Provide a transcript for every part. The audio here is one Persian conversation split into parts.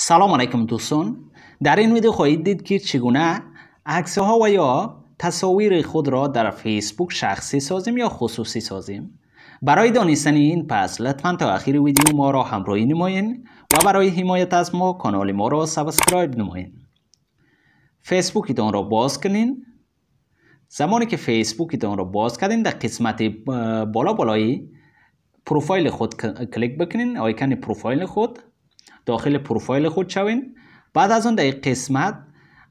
سلام علیکم دوستان در این ویدیو خواهید دید که چگونه عکس ها و یا تصاویر خود را در فیسبوک شخصی سازیم یا خصوصی سازیم برای دانستن این پس لطفا تا آخر ویدیو ما را همراهی نمایید و برای حمایت از ما کانال ما را سابسکرایب نمایید فیسبوکتان را باز کنین زمانی که فیسبوک فیسبوکتان را باز کردین در قسمت بالا بالایی پروفایل خود کلیک بکنین آیکن پروفایل خود داخل پروفایل خود شوین بعد از آن در قسمت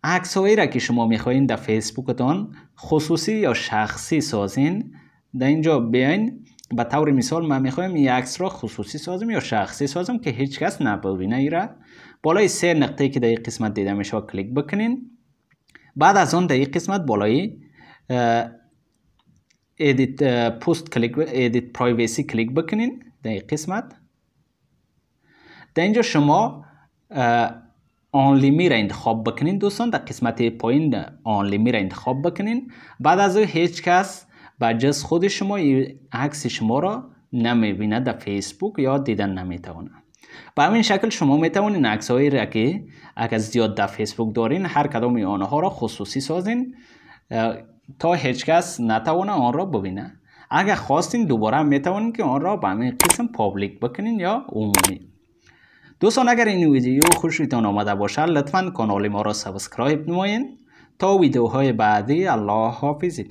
عکس هایی را که شما میخواین در فیسبوکتان خصوصی یا شخصی سازین در اینجا بیاین به طور مثال من میخوایم این عکس را خصوصی سازم یا شخصی سازم که هیچ کس نبوینه ای را بالای سه نقطه که در این قسمت دیده میشه کلیک بکنین بعد از آن در این قسمت بالای ادیت پست کلیک ادیت پرایوسی کلیک بکنین در این قسمت در اینجا شما آنلیمی را انتخاب بکنین دوستان در قسمت پایین آنلیمی را انتخاب بکنین بعد از هیچ کس به جز خود شما عکس شما را نمیبینه در فیسبوک یا دیدن تواند به همین شکل شما میتوانین عکس های را که اگر زیاد در فیسبوک دارین هر کدام آنها را خصوصی سازین تا هیچ کس نتوانه آن را ببینه اگر خواستین دوباره میتوانین که آن را به همین قسم پابلیک بکنین یا عمومی دوستان اگر این ویدیو خوشتون آمده باشد لطفا کانال ما را سابسکرایب نمایید تا ویدیوهای بعدی الله حافظتون